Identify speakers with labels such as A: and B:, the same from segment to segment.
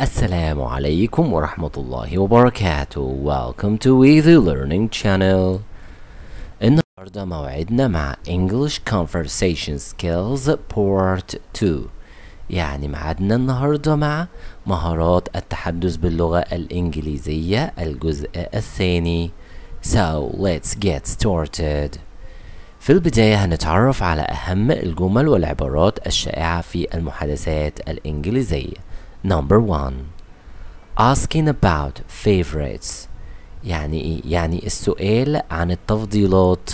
A: السلام عليكم ورحمة الله وبركاته Welcome to The Learning Channel النهاردة موعدنا مع English Conversation Skills Part 2 يعني معادنا النهاردة مع مهارات التحدث باللغة الإنجليزية الجزء الثاني So let's get started في البداية هنتعرف على أهم الجمل والعبارات الشائعة في المحادثات الإنجليزية Number one Asking about favorites يعني إيه؟ يعني السؤال عن التفضيلات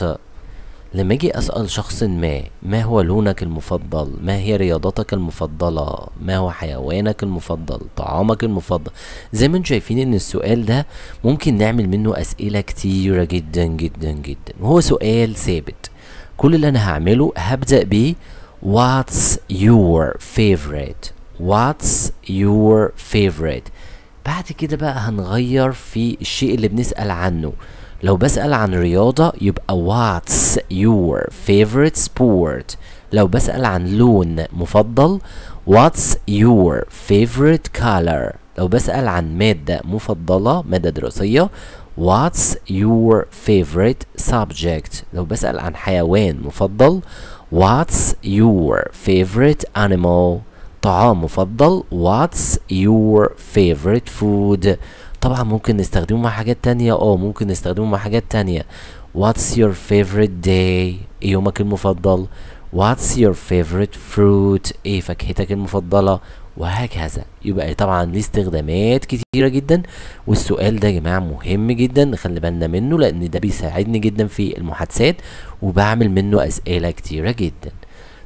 A: لما اجي اسأل شخص ما ما هو لونك المفضل ما هي رياضتك المفضلة ما هو حيوانك المفضل طعامك المفضل زي ما انتم شايفين ان السؤال ده ممكن نعمل منه اسئلة كتيرة جدا جدا جدا وهو سؤال ثابت كل اللي انا هعمله هبدأ بيه What's your favorite What's your favorite بعد كده بقى هنغير في الشيء اللي بنسأل عنه لو بسأل عن رياضة يبقى what's your favorite sport لو بسأل عن لون مفضل what's your favorite color لو بسأل عن مادة مفضلة مادة دراسية What's your favorite subject؟ لو بسأل عن حيوان مفضل What's your favorite animal؟ طعام مفضل واتس يور فيفورت فود طبعا ممكن نستخدمه مع حاجات تانية اه ممكن نستخدمه مع حاجات تانية واتس يور داي ايه يومك المفضل واتس يور فيفورت فروت ايه فاكهتك المفضلة وهكذا يبقى طبعا ليه استخدامات كتيره جدا والسؤال ده يا جماعه مهم جدا نخلي بالنا منه لان ده بيساعدني جدا في المحادثات وبعمل منه اسئله كتيره جدا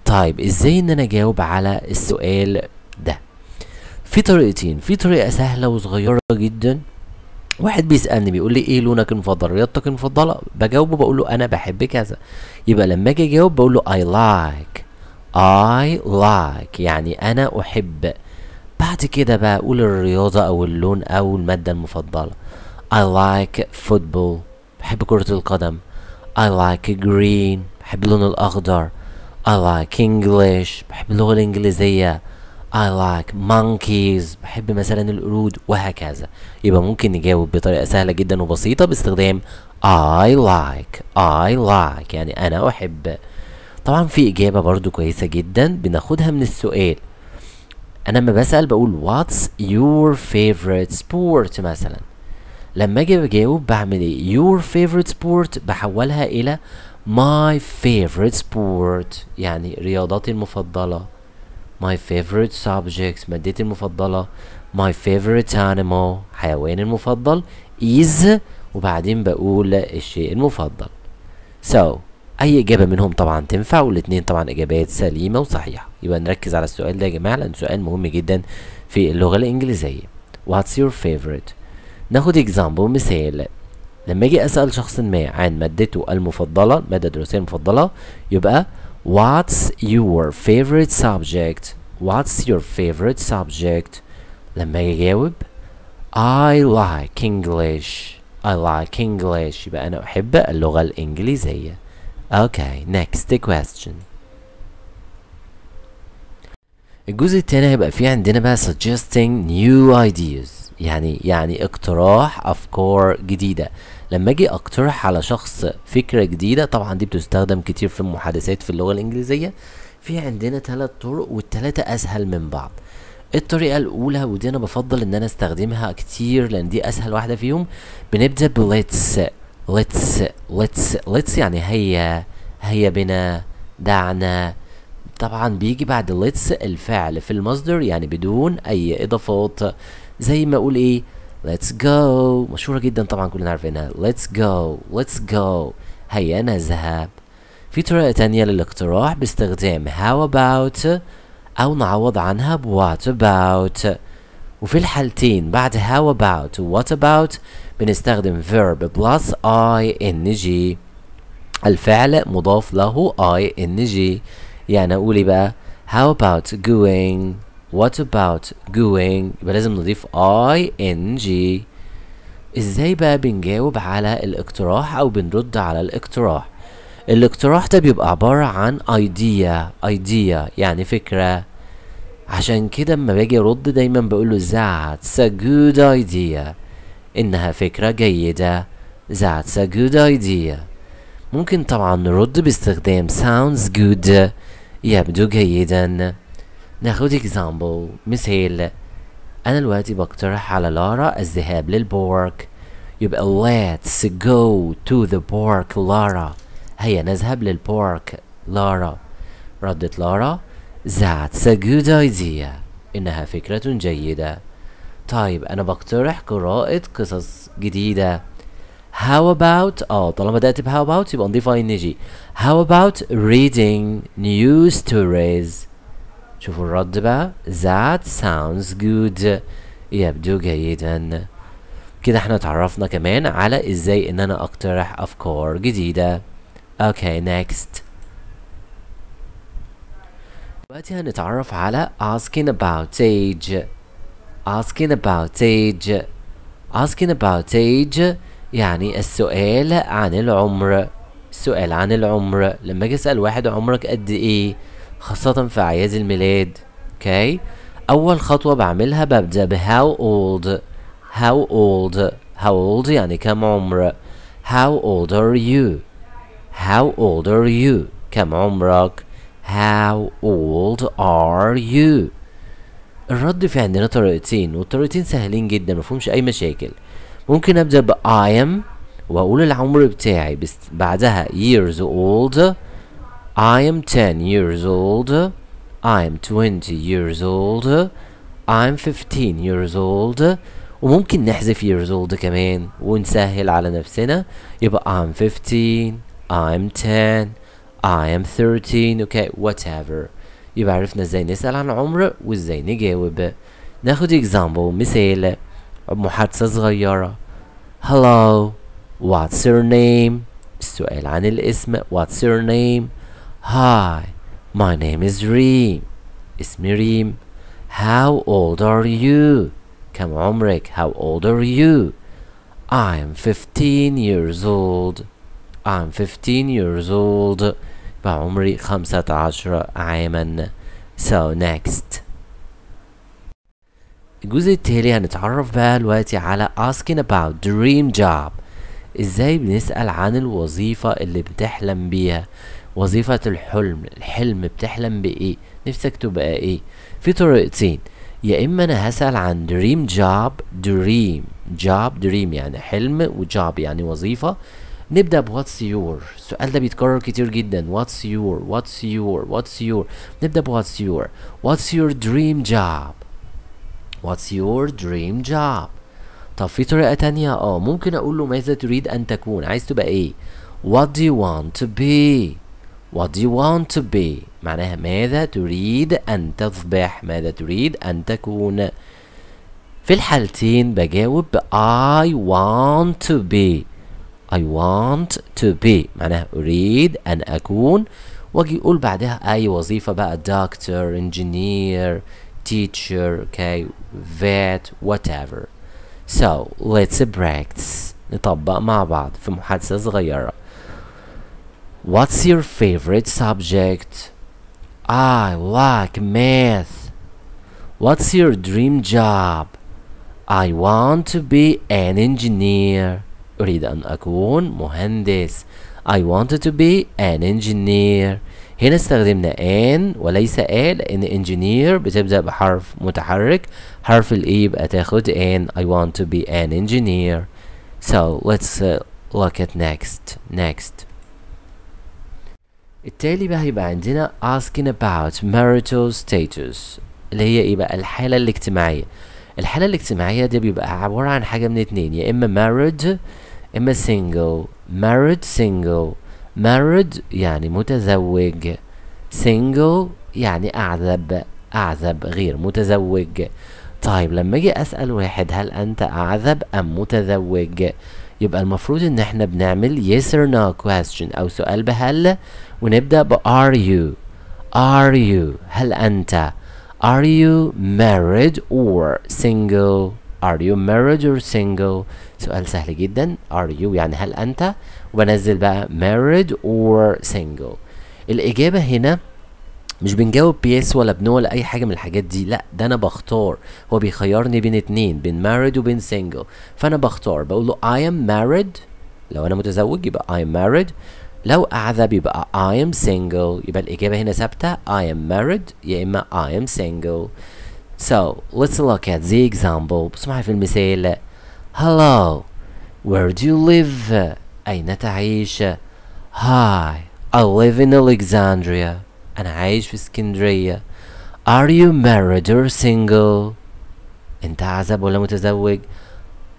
A: طيب ازاي ان انا اجاوب على السؤال ده في طريقتين في طريقه سهله وصغيره جدا واحد بيسالني بيقول لي ايه لونك المفضل رياضتك المفضله بجاوبه بقول له انا بحب كذا يبقى لما اجي اجاوب بقول له اي لايك اي لايك يعني انا احب بعد كده بقى اقول الرياضه او اللون او الماده المفضله اي لايك فوتبول بحب كره القدم اي لايك جرين بحب اللون الاخضر I like English بحب اللغة الإنجليزية I like monkeys بحب مثلا القرود وهكذا يبقى ممكن نجاوب بطريقة سهلة جدا وبسيطة باستخدام I like I like يعني أنا أحب طبعا في إجابة برضو كويسة جدا بناخدها من السؤال أنا لما بسأل بقول What's your favorite sport مثلا لما أجي بجاوب بعمل إيه Your favorite sport بحولها إلى My favorite sport يعني رياضتي المفضلة My favorite subject مادتي المفضلة My favorite animal حيواني المفضل is وبعدين بقول الشيء المفضل So أي إجابة منهم طبعا تنفع والاتنين طبعا إجابات سليمة وصحيحة يبقى نركز على السؤال ده يا جماعة لأن سؤال مهم جدا في اللغة الإنجليزية What's your favorite؟ ناخد example مثال لما اجي اسال شخص ما عن مادته المفضله الماده الدراسيه المفضله يبقى what's your favorite subject what's your favorite subject لما اجي اجاوب I like English I like English يبقى انا احب اللغه الانجليزيه Okay next question الجزء التاني هيبقى فيه عندنا بقى suggesting new ideas يعني يعني اقتراح افكار جديده لما اجي اقترح على شخص فكره جديده طبعا دي بتستخدم كتير في المحادثات في اللغه الانجليزيه في عندنا ثلاث طرق والثلاثه اسهل من بعض الطريقة الأولى ودي أنا بفضل إن أنا أستخدمها كتير لأن دي أسهل واحدة فيهم بنبدأ بليتس ليتس ليتس ليتس يعني هيا هيا بنا دعنا طبعا بيجي بعد ليتس الفعل في المصدر يعني بدون أي إضافات زي ما اقول ايه ليتس جو مشهوره جدا طبعا كلنا عارفينها ليتس جو ليتس جو هيا نذهب في طريقه تانية للاقتراح باستخدام how about او نعوض عنها ب what about وفي الحالتين بعد how about و what about بنستخدم verb plus ing الفعل مضاف له ing يعني اقول إيه بقى how about going What about going يبقى لازم نضيف ing ازاي بقى بنجاوب على الاقتراح او بنرد على الاقتراح الاقتراح ده بيبقى عبارة عن idea idea يعني فكرة عشان كده اما باجي ارد دايما بقوله that's a good idea انها فكرة جيدة that's a good idea ممكن طبعا نرد باستخدام sounds good يبدو جيدا ناخد اكزامبل مثال انا دلوقتي بقترح على لارا الذهاب للبورك يبقى let's go to the park لارا هيا نذهب للبورك لارا ردت لارا That's a good idea إنها فكرة جيدة طيب أنا بقترح قراءة قصص جديدة How about اه طالما بدأت ب how about يبقى نضيف ing How about reading new stories شوفوا الرد بقى that sounds good يبدو جيدا كده احنا اتعرفنا كمان على ازاي ان انا اقترح افكار جديدة اوكي okay, next دلوقتي هنتعرف على asking about age asking about age asking about age يعني السؤال عن العمر السؤال عن العمر لما اجي اسال واحد عمرك قد ايه خاصة في أعياد الميلاد اوكي okay. أول خطوة بعملها ببدأ ب how old how old how old يعني كم عمر how old are you how old are you كم عمرك how old are you الرد في عندنا طريقتين والطريقتين سهلين جدا مفهومش أي مشاكل ممكن أبدأ ب I am وأقول العمر بتاعي بعدها years old I am 10 years old. I'm 20 years old. I'm 15 years old. وممكن نحذف years old كمان ونسهل على نفسنا يبقى I'm 15 I'm 10 I am 13 okay whatever يبقى عرفنا ازاي نسأل عن عمر وازاي نجاوب ناخد example مثال محادثة صغيرة Hello What's your name السؤال عن الاسم What's your name Hi, my name is Reem. It's Miriam. How old are you? Kam Omrik, how old are you? I'm 15 years old. I'm 15 years old. بعمري خمسة عشر عاما. So next. الجزء التالي هنتعرف بقى دلوقتي على asking about dream job. ازاي بنسأل عن الوظيفة اللي بتحلم بيها. وظيفة الحلم الحلم بتحلم بإيه نفسك تبقى إيه في طريقتين يا إما أنا هسأل عن دريم جاب دريم جاب دريم يعني حلم وجاب يعني وظيفة نبدأ بواتس يور السؤال ده بيتكرر كتير جدا واتس يور واتس يور واتس يور نبدأ بواتس يور واتس يور دريم جاب واتس يور دريم جاب طب في طريقة تانية اه ممكن اقول له ماذا تريد ان تكون عايز تبقى ايه what do you want to be What do you want to be معناها ماذا تريد أن تصبح ماذا تريد أن تكون في الحالتين بجاوب I want to be I want to be معناها أريد أن أكون واجي أقول بعدها أي وظيفة بقى doctor, engineer, teacher okay vet whatever so let's practice نطبق مع بعض في محادثة صغيرة What's your favorite subject? I like math. What's your dream job? I want to be an engineer. أريد أن أكون مهندس. I wanted to be an engineer. هنا استخدمنا an وليس a لأن engineer بتبدأ بحرف متحرك. حرف ال E تاخد an. I want to be an engineer. So let's uh, look at next. Next. التالي بقى هيبقى عندنا asking about marital status اللي هي ايه بقى الحالة الاجتماعية الحالة الاجتماعية دي بيبقى عبارة عن حاجة من اتنين يا اما married اما single married single married يعني متزوج single يعني اعذب اعذب غير متزوج طيب لما اجي اسأل واحد هل انت اعذب ام متزوج يبقى المفروض ان احنا بنعمل yes or no question او سؤال بهل ونبدأ ب are you are you هل انت are you married or single are you married or single سؤال سهل جدا are you يعني هل انت وبنزل بقى married or single الاجابة هنا مش بنجاوب بيس ولا بنو ولا اي حاجه من الحاجات دي لا ده انا بختار هو بيخيرني بين اتنين بين married وبين single فانا بختار بقول له I am married لو انا متزوج يبقى I am married لو اعذب يبقى I am single يبقى الاجابه هنا ثابته I am married يا اما I am single So let's look at the example بص معايا في المثال Hello Where do you live؟ أين تعيش؟ Hi I live in Alexandria أنا عايش في اسكندرية Are you married or single؟ أنت عزب ولا متزوج؟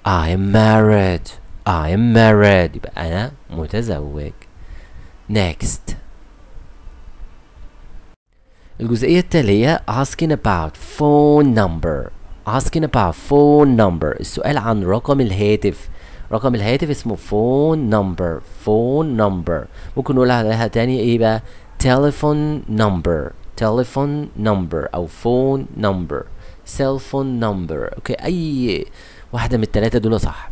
A: I am married I am married يبقى أنا متزوج Next الجزئية التالية asking about phone number asking about phone number السؤال عن رقم الهاتف رقم الهاتف اسمه phone number phone number ممكن نقول عليها تاني ايه بقى telephone number telephone number او phone number cell phone number اوكي اي واحده من الثلاثه دول صح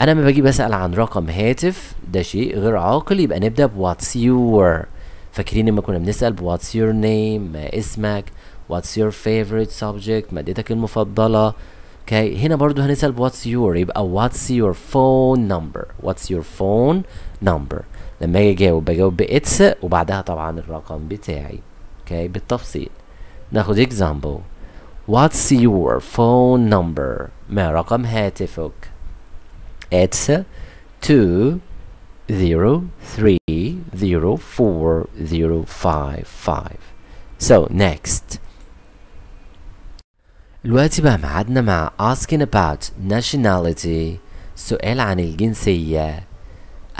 A: انا لما باجي بسال عن رقم هاتف ده شيء غير عاقل يبقى نبدا بواتس يور فاكرين لما كنا بنسال بواتس يور نيم اسمك واتس يور فيفورت سبجكت مادتك المفضله اوكي هنا برضو هنسال واتس يور يبقى واتس يور فون نمبر واتس يور فون نمبر لما اجي اجاوب بجاوب بإتس وبعدها طبعا الرقم بتاعي اوكي okay. بالتفصيل ناخد example What's your phone number ما رقم هاتفك It's 2 0 3 0 4 0 5 5 So next دلوقتي بقى معادنا مع asking about nationality سؤال عن الجنسية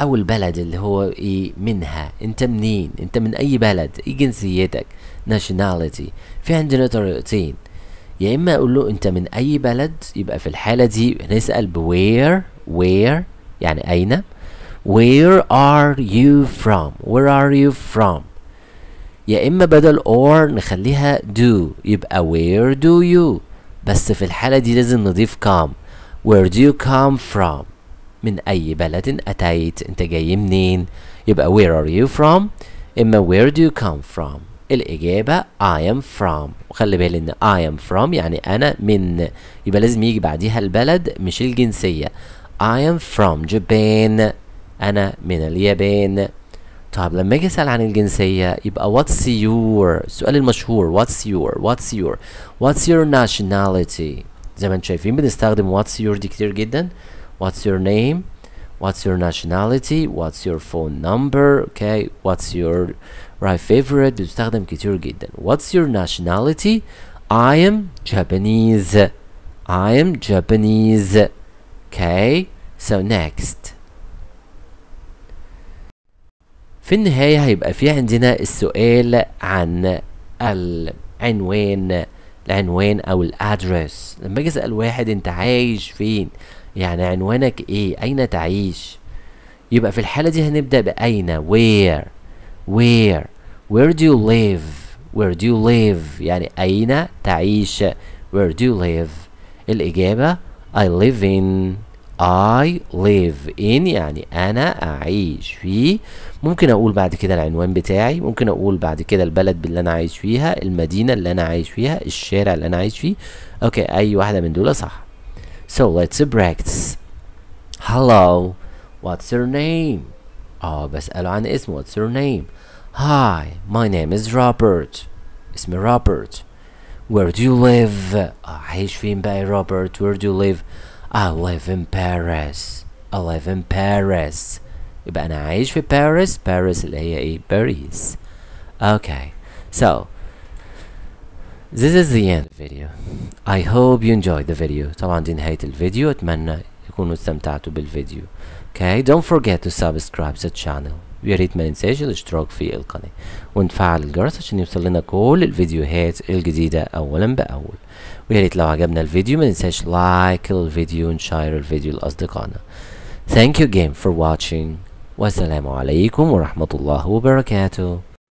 A: او البلد اللي هو ايه منها انت منين انت من اي بلد ايه جنسيتك ناشوناليتي في عندنا طريقتين يا اما اقول له انت من اي بلد يبقى في الحاله دي هنسال بوير where يعني اين وير ار يو فروم where are you from يا اما بدل or نخليها do يبقى where do you بس في الحاله دي لازم نضيف come where do you come from من أي بلد أتيت أنت جاي منين يبقى where are you from إما where do you come from الإجابة I am from وخلي بالي إن I am from يعني أنا من يبقى لازم يجي بعديها البلد مش الجنسية I am from Japan أنا من اليابان طب لما اجي اسال عن الجنسيه يبقى what's your السؤال المشهور what's your what's your what's your nationality زي ما انتم شايفين بنستخدم what's your دي كتير جدا what's your name what's your nationality what's your phone number okay what's your right favorite بتستخدم كتير جدا what's your nationality I am Japanese I am Japanese okay so next في النهاية هيبقى في عندنا السؤال عن العنوان العنوان او الادرس لما اجي اسال واحد انت عايش فين يعني عنوانك ايه اين تعيش يبقى في الحالة دي هنبدأ بأين where where where do you live where do you live يعني أين تعيش where do you live الإجابة I live in I live in يعني أنا أعيش في ممكن أقول بعد كده العنوان بتاعي ممكن أقول بعد كده البلد اللي أنا عايش فيها المدينة اللي أنا عايش فيها الشارع اللي أنا عايش فيه أوكي أي واحدة من دول صح So let's practice. Hello, what's your name? آه بسأله عن اسم. what's your name? Hi, my name is Robert. اسمي Robert. Where do you live? آه عايش فين بقى Robert? Where do you live? I live in Paris. I live in Paris. يبقى أنا عايش في Paris. Paris اللي هي إيه؟ باريس. Okay. So This is the end of the video. I hope you enjoyed the video. طبعا دي نهاية الفيديو اتمنى تكونوا استمتعتوا بالفيديو. Okay, don't forget to subscribe to the channel. ويا ريت ما ننساش الاشتراك في القناة ونفعل الجرس عشان يوصل لنا كل الفيديوهات الجديدة أولا بأول ويا ريت لو عجبنا الفيديو ما ننساش لايك الفيديو ونشير الفيديو لأصدقائنا Thank you again for watching والسلام عليكم ورحمة الله وبركاته